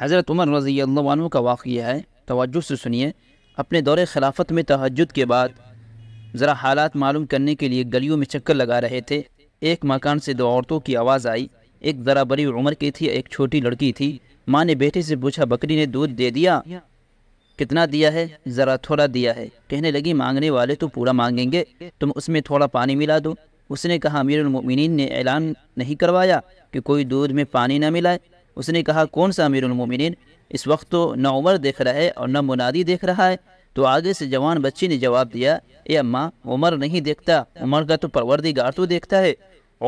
हज़रत उमर रज़ी अल्लाह का वाक़ है तोज्जु से सुनिए अपने दौरे खिलाफत में तहजद के बाद ज़रा हालात मालूम करने के लिए गलियों में चक्कर लगा रहे थे एक मकान से दो औरतों की आवाज़ आई एक ज़रा बड़ी उम्र की थी एक छोटी लड़की थी माँ ने बेटे से पूछा बकरी ने दूध दे दिया कितना दिया है ज़रा थोड़ा दिया है कहने लगी मांगने वाले तो पूरा मांगेंगे तुम उसमें थोड़ा पानी मिला दो उसने कहा अमीरमिन ने ऐलान नहीं करवाया कि कोई दूध में पानी ना मिलाए उसने कहा कौन सा अमीरमिन इस वक्त तो न उमर देख रहा है और न मुनादी देख रहा है तो आगे से जवान बच्ची ने जवाब दिया ए अम्मा उमर नहीं देखता उमर का तो परवरदिगार तो देखता है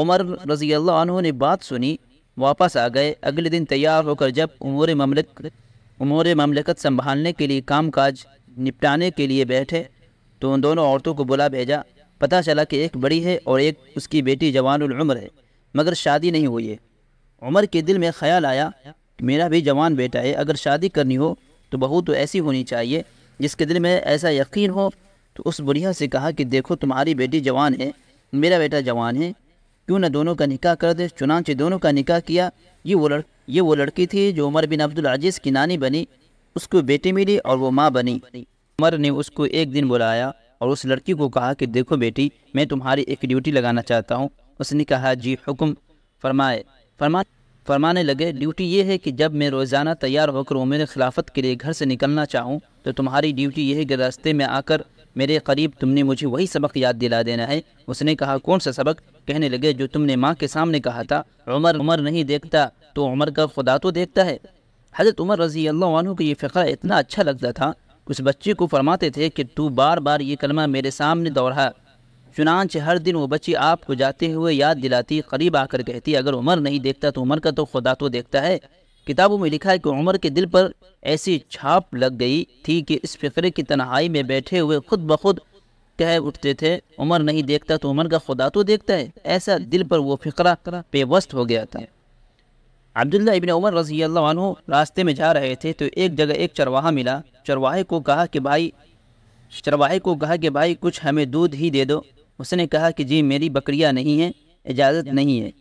उमर रजी अल्लाह ने बात सुनी वापस आ गए अगले दिन तैयार होकर जब उमूर ममलिक उमूर ममलिकत संभालने के लिए काम काज निपटाने के लिए बैठे तो उन दोनों औरतों को बुला भेजा पता चला कि एक बड़ी है और एक उसकी बेटी उम्र है मगर शादी नहीं हुई है उमर के दिल में ख्याल आया कि मेरा भी जवान बेटा है अगर शादी करनी हो तो बहू तो ऐसी होनी चाहिए जिसके दिल में ऐसा यकीन हो तो उस बुढ़िया से कहा कि देखो तुम्हारी बेटी जवान है मेरा बेटा जवान है क्यों ना दोनों का निकाह कर दे चुनाचे दोनों का निकाह किया ये वो लड़ ये वो लड़की थी जो उमर बिन अब्दुल अजीज़ की नानी बनी उसको बेटी मिली और वो माँ बनी उमर ने उसको एक दिन बुलाया और उस लड़की को कहा कि देखो बेटी मैं तुम्हारी एक ड्यूटी लगाना चाहता हूँ उसने कहा जी हुक्म फरमाए फरमा फरमाने लगे ड्यूटी ये है कि जब मैं रोज़ाना तैयार होकर उमेर खिलाफत के लिए घर से निकलना चाहूँ तो तुम्हारी ड्यूटी यह है कि रास्ते में आकर मेरे करीब तुमने मुझे वही सबक याद दिला देना है उसने कहा कौन सा सबक कहने लगे जो तुमने माँ के सामने कहा था उमर उमर नहीं देखता तो उमर का खुदा तो देखता है हज़रत उमर रज़ी अल्लाह को ये फ़िक्र इतना अच्छा लगता था उस बच्चे को फरमाते थे कि तू बार बार ये कलमा मेरे सामने दोहरा चुनाच हर दिन वो बच्ची आपको जाते हुए याद दिलाती करीब आकर कहती अगर उमर नहीं देखता तो उमर का तो खुदा तो देखता है किताबों में लिखा है कि उमर के दिल पर ऐसी छाप लग गई थी कि इस फिक्र की तनहाई में बैठे हुए खुद ब खुद कह उठते थे उमर नहीं देखता तो उमर का खुदा तो देखता है ऐसा दिल पर वो फिक्रा बेवस्त हो गया था अब्दुल्ला इबन उमर रजी अल्लाह रास्ते में जा रहे थे तो एक जगह एक चरवाहा मिला चरवाहे को कहा कि भाई चरवाहे को कहा कि भाई कुछ हमें दूध ही दे दो उसने कहा कि जी मेरी बकरियाँ नहीं हैं इजाज़त नहीं है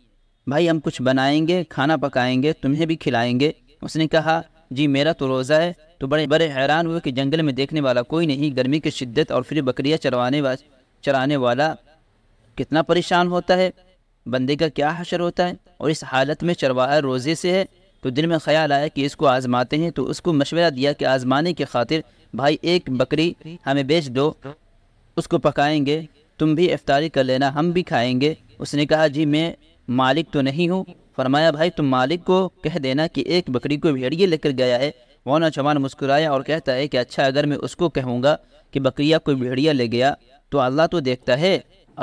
भाई हम कुछ बनाएंगे खाना पकाएंगे तुम्हें भी खिलाएंगे उसने कहा जी मेरा तो रोज़ा है तो बड़े बड़े हैरान हुए कि जंगल में देखने वाला कोई नहीं गर्मी की शिद्दत और फिर बकरियाँ चरवाने वा चराने वाला कितना परेशान होता है बंदे का क्या हशर होता है और इस हालत में चरवाहा रोज़े से है तो दिल में ख्याल आया कि इसको आज़माते हैं तो उसको मशवरा दिया कि आज़माने की खातिर भाई एक बकरी हमें बेच दो उसको पकाएंगे तुम भी इफ्तारी कर लेना हम भी खाएंगे उसने कहा जी मैं मालिक तो नहीं हूँ फरमाया भाई तुम मालिक को कह देना कि एक बकरी को भेड़िए लेकर गया है वो नौजवान मुस्कुराया और कहता है कि अच्छा अगर मैं उसको कहूँगा कि बकरिया कोई भेड़िया ले गया तो अल्लाह तो देखता है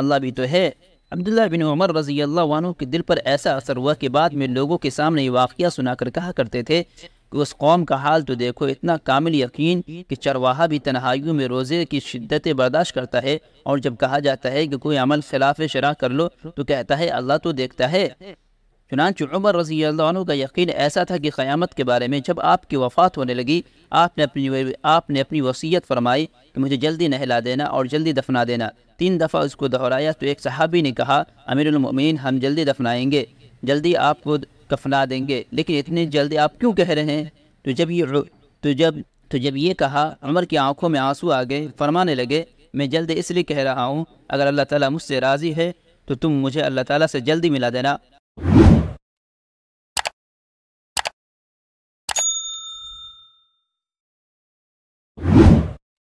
अल्लाह भी तो है अब्दुल्ला बिन उमर रजी अल्लाह के दिल पर ऐसा असर हुआ कि बाद में लोगों के सामने ये वाक़ सुनाकर कहा करते थे कि उस कौम का हाल तो देखो इतना कामिल यकीन कि चरवाहा भी तनहाइयों में रोज़े की शिद्दत बर्दाश्त करता है और जब कहा जाता है कि कोई अमल खिलाफ शराह कर लो तो कहता है अल्लाह तो देखता है चुनाच उमर रजी अल्लाह का यकीन ऐसा था कि क़यामत के बारे में जब आपकी वफ़ात होने लगी आपने अपनी आपने अपनी वसीयत फरमाई कि मुझे जल्दी नहला देना और जल्दी दफना देना तीन दफ़ा उसको दोहराया तो एक सहाबी ने कहा अमीरमिन हम जल्दी दफनाएंगे जल्दी आपको कफना देंगे लेकिन इतनी जल्दी आप क्यों कह रहे हैं तो जब ये तो जब तो जब ये कहा अमर की आंखों में आंसू आ गए फरमाने लगे मैं जल्द इसलिए कह रहा हूँ अगर अल्लाह ताला मुझसे राज़ी है तो तुम मुझे अल्लाह ताला से जल्दी मिला देना